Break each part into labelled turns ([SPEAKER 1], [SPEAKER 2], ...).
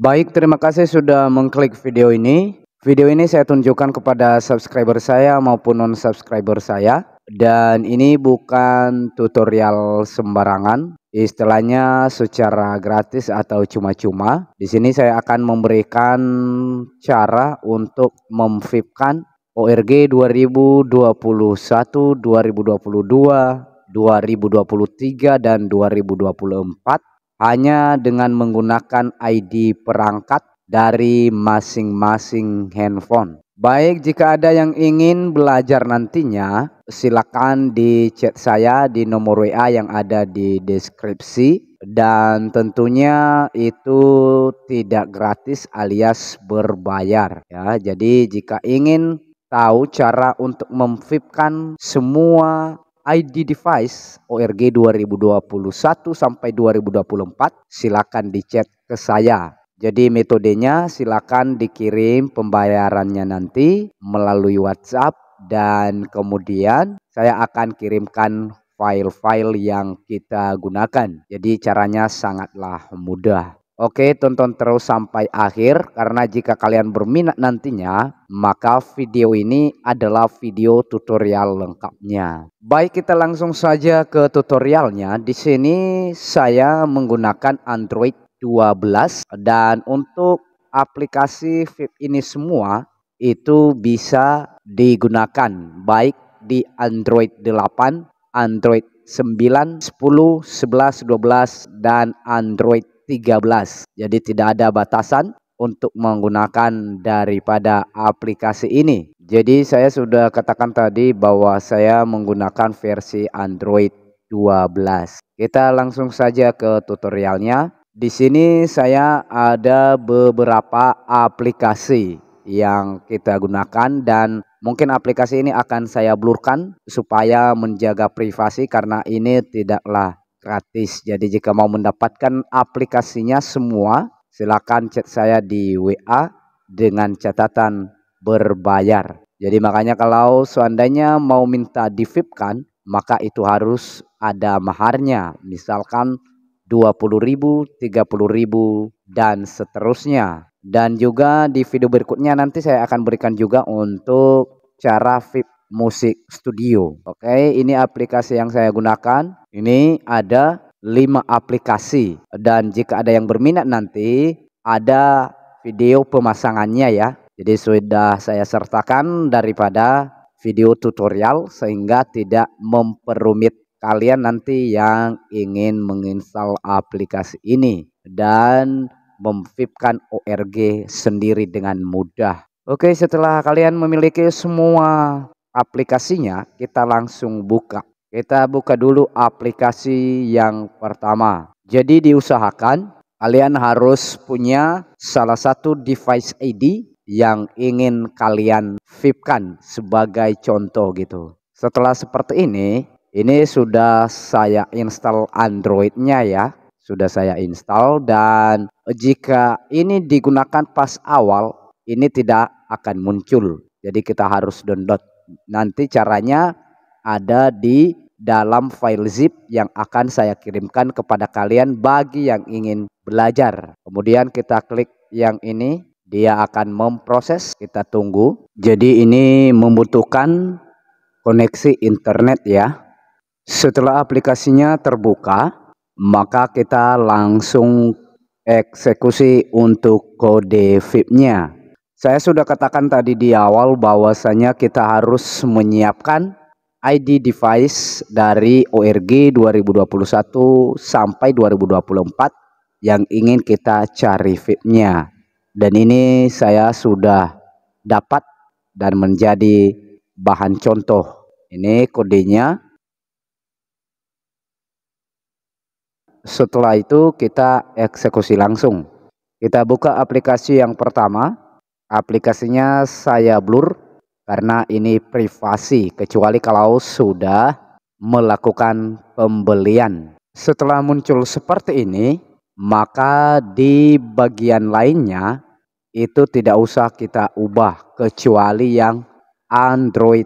[SPEAKER 1] Baik, terima kasih sudah mengklik video ini. Video ini saya tunjukkan kepada subscriber saya maupun non-subscriber saya. Dan ini bukan tutorial sembarangan, istilahnya secara gratis atau cuma-cuma. Di sini saya akan memberikan cara untuk memvipkan ORG 2021, 2022, 2023, dan 2024 hanya dengan menggunakan ID perangkat dari masing-masing handphone. Baik, jika ada yang ingin belajar nantinya, silakan di chat saya di nomor WA yang ada di deskripsi dan tentunya itu tidak gratis alias berbayar ya. Jadi jika ingin tahu cara untuk memfipkan semua ID device ORG 2021 sampai 2024 silakan dicek ke saya. Jadi metodenya silakan dikirim pembayarannya nanti melalui WhatsApp dan kemudian saya akan kirimkan file-file yang kita gunakan. Jadi caranya sangatlah mudah. Oke, tonton terus sampai akhir karena jika kalian berminat nantinya, maka video ini adalah video tutorial lengkapnya. Baik, kita langsung saja ke tutorialnya. Di sini saya menggunakan Android 12 dan untuk aplikasi VIP ini semua itu bisa digunakan baik di Android 8, Android 9, 10, 11, 12 dan Android 13. Jadi tidak ada batasan untuk menggunakan daripada aplikasi ini. Jadi saya sudah katakan tadi bahwa saya menggunakan versi Android 12. Kita langsung saja ke tutorialnya. Di sini saya ada beberapa aplikasi yang kita gunakan dan mungkin aplikasi ini akan saya blurkan supaya menjaga privasi karena ini tidaklah gratis. Jadi jika mau mendapatkan aplikasinya semua, silakan chat saya di WA dengan catatan berbayar. Jadi makanya kalau seandainya mau minta divipkan, maka itu harus ada maharnya. Misalkan 20.000, 30.000 dan seterusnya. Dan juga di video berikutnya nanti saya akan berikan juga untuk cara VIP Music Studio. Oke, okay, ini aplikasi yang saya gunakan. Ini ada lima aplikasi dan jika ada yang berminat nanti ada video pemasangannya ya. Jadi sudah saya sertakan daripada video tutorial sehingga tidak memperumit kalian nanti yang ingin menginstal aplikasi ini dan memvipkan ORG sendiri dengan mudah. Oke, setelah kalian memiliki semua aplikasinya, kita langsung buka. Kita buka dulu aplikasi yang pertama. Jadi diusahakan kalian harus punya salah satu device ID yang ingin kalian vipkan sebagai contoh gitu. Setelah seperti ini, ini sudah saya install Androidnya ya. Sudah saya install dan jika ini digunakan pas awal, ini tidak akan muncul. Jadi kita harus download nanti caranya ada di dalam file zip yang akan saya kirimkan kepada kalian bagi yang ingin belajar. Kemudian kita klik yang ini, dia akan memproses, kita tunggu. Jadi ini membutuhkan koneksi internet ya. Setelah aplikasinya terbuka, maka kita langsung eksekusi untuk kode VIP-nya. Saya sudah katakan tadi di awal bahwasanya kita harus menyiapkan ID device dari ORG 2021 sampai 2024 yang ingin kita cari fitnya. Dan ini saya sudah dapat dan menjadi bahan contoh. Ini kodenya. Setelah itu kita eksekusi langsung. Kita buka aplikasi yang pertama Aplikasinya saya blur karena ini privasi kecuali kalau sudah melakukan pembelian. Setelah muncul seperti ini, maka di bagian lainnya itu tidak usah kita ubah kecuali yang Android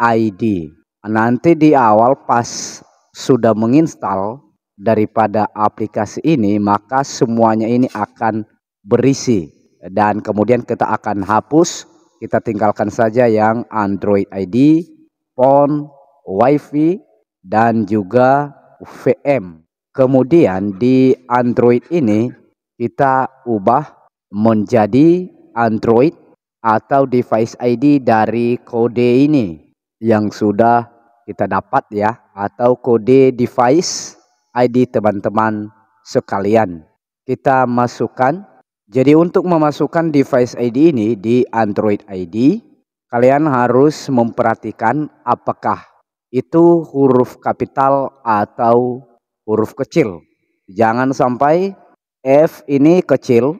[SPEAKER 1] ID. Nanti di awal pas sudah menginstal daripada aplikasi ini, maka semuanya ini akan berisi dan kemudian kita akan hapus kita tinggalkan saja yang Android ID, phone WiFi dan juga VM. Kemudian di Android ini kita ubah menjadi Android atau device ID dari kode ini yang sudah kita dapat ya atau kode device ID teman-teman sekalian. Kita masukkan jadi untuk memasukkan device ID ini di Android ID, kalian harus memperhatikan apakah itu huruf kapital atau huruf kecil. Jangan sampai F ini kecil,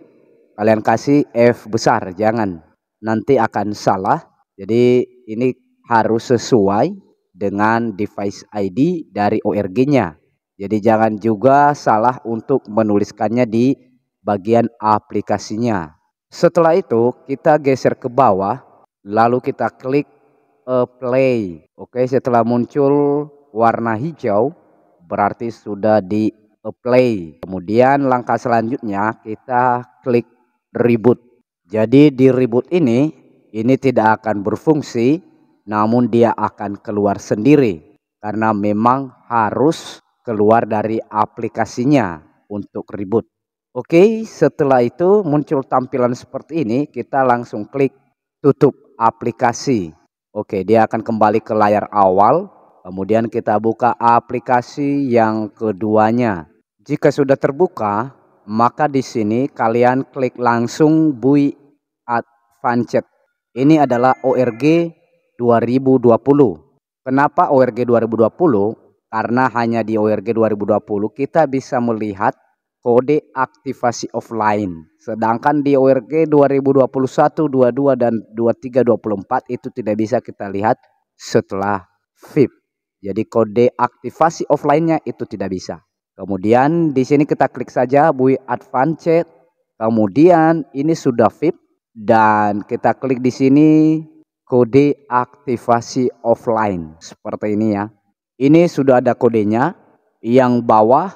[SPEAKER 1] kalian kasih F besar, jangan. Nanti akan salah. Jadi ini harus sesuai dengan device ID dari ORG-nya. Jadi jangan juga salah untuk menuliskannya di bagian aplikasinya. Setelah itu kita geser ke bawah lalu kita klik eh, play. Oke, setelah muncul warna hijau berarti sudah di eh, play. Kemudian langkah selanjutnya kita klik reboot. Jadi di reboot ini ini tidak akan berfungsi namun dia akan keluar sendiri karena memang harus keluar dari aplikasinya untuk reboot. Oke, setelah itu muncul tampilan seperti ini, kita langsung klik tutup aplikasi. Oke, dia akan kembali ke layar awal. Kemudian kita buka aplikasi yang keduanya. Jika sudah terbuka, maka di sini kalian klik langsung Bui Advanced. Ini adalah ORG 2020. Kenapa ORG 2020? Karena hanya di ORG 2020 kita bisa melihat kode aktivasi offline. Sedangkan di ORG 2021, 22 dan 23 24 itu tidak bisa kita lihat setelah VIP. Jadi kode aktivasi offline-nya itu tidak bisa. Kemudian di sini kita klik saja Bui Advanced. Kemudian ini sudah VIP dan kita klik di sini kode aktivasi offline seperti ini ya. Ini sudah ada kodenya. Yang bawah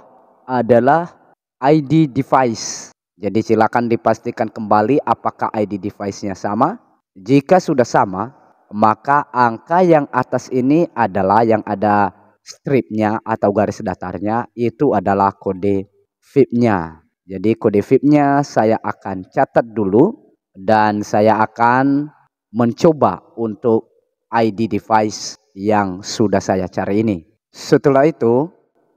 [SPEAKER 1] adalah ID device. Jadi silakan dipastikan kembali apakah ID device-nya sama. Jika sudah sama, maka angka yang atas ini adalah yang ada stripnya atau garis datarnya itu adalah kode VIP-nya. Jadi kode VIP-nya saya akan catat dulu dan saya akan mencoba untuk ID device yang sudah saya cari ini. Setelah itu,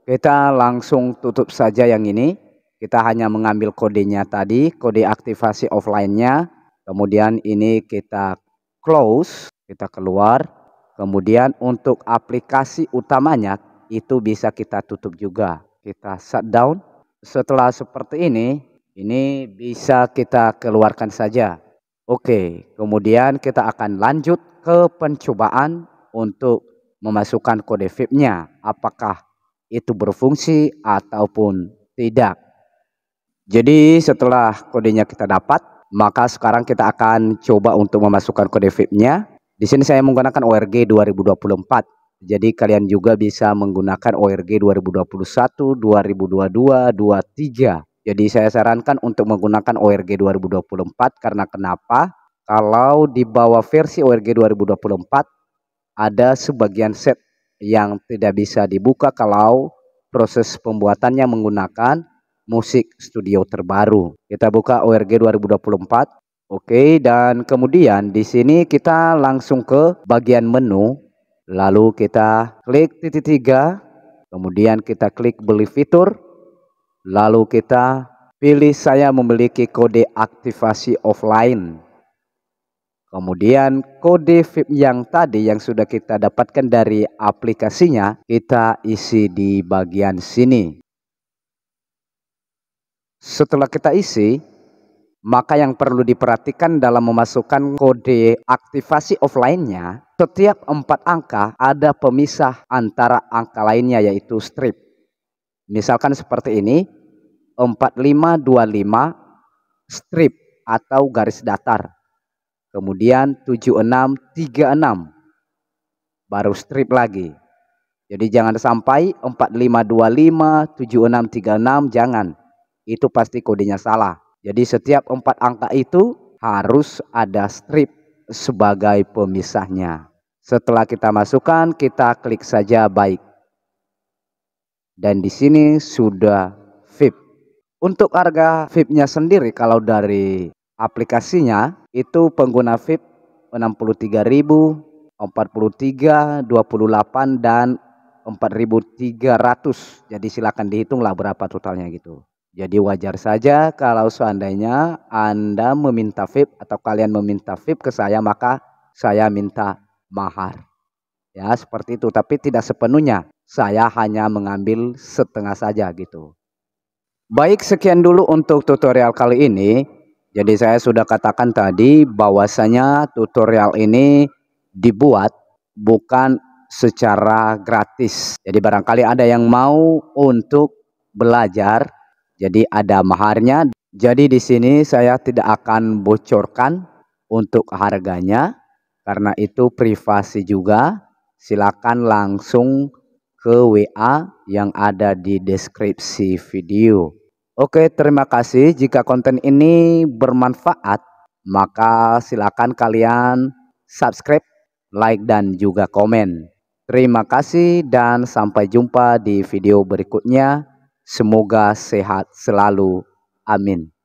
[SPEAKER 1] kita langsung tutup saja yang ini kita hanya mengambil kodenya tadi, kode aktivasi offline-nya. Kemudian ini kita close, kita keluar. Kemudian untuk aplikasi utamanya itu bisa kita tutup juga. Kita shutdown. Setelah seperti ini, ini bisa kita keluarkan saja. Oke, kemudian kita akan lanjut ke pencobaan untuk memasukkan kode VIP-nya. Apakah itu berfungsi ataupun tidak. Jadi setelah kodenya kita dapat, maka sekarang kita akan coba untuk memasukkan kode vip nya Di sini saya menggunakan ORG 2024. Jadi kalian juga bisa menggunakan ORG 2021, 2022, 2023. Jadi saya sarankan untuk menggunakan ORG 2024 karena kenapa? Kalau di bawah versi ORG 2024 ada sebagian set yang tidak bisa dibuka kalau proses pembuatannya menggunakan musik studio terbaru. Kita buka ORG 2024. Oke, dan kemudian di sini kita langsung ke bagian menu. Lalu kita klik titik tiga. Kemudian kita klik beli fitur. Lalu kita pilih saya memiliki kode aktivasi offline. Kemudian kode VIP yang tadi yang sudah kita dapatkan dari aplikasinya kita isi di bagian sini. Setelah kita isi, maka yang perlu diperhatikan dalam memasukkan kode aktivasi offline-nya, setiap empat angka ada pemisah antara angka lainnya yaitu strip. Misalkan seperti ini, 4525 strip atau garis datar. Kemudian 7636 baru strip lagi. Jadi jangan sampai 4525 7636 jangan itu pasti kodenya salah. Jadi setiap empat angka itu harus ada strip sebagai pemisahnya. Setelah kita masukkan, kita klik saja baik. Dan di sini sudah VIP. Untuk harga VIP-nya sendiri kalau dari aplikasinya itu pengguna VIP 63.000, 43, 28 dan 4.300. Jadi silakan dihitunglah berapa totalnya gitu. Jadi wajar saja kalau seandainya Anda meminta VIP atau kalian meminta VIP ke saya maka saya minta mahar. Ya, seperti itu tapi tidak sepenuhnya. Saya hanya mengambil setengah saja gitu. Baik, sekian dulu untuk tutorial kali ini. Jadi saya sudah katakan tadi bahwasanya tutorial ini dibuat bukan secara gratis. Jadi barangkali ada yang mau untuk belajar jadi ada maharnya. Jadi di sini saya tidak akan bocorkan untuk harganya karena itu privasi juga. Silakan langsung ke WA yang ada di deskripsi video. Oke, terima kasih. Jika konten ini bermanfaat, maka silakan kalian subscribe, like, dan juga komen. Terima kasih dan sampai jumpa di video berikutnya. Semoga sehat selalu. Amin.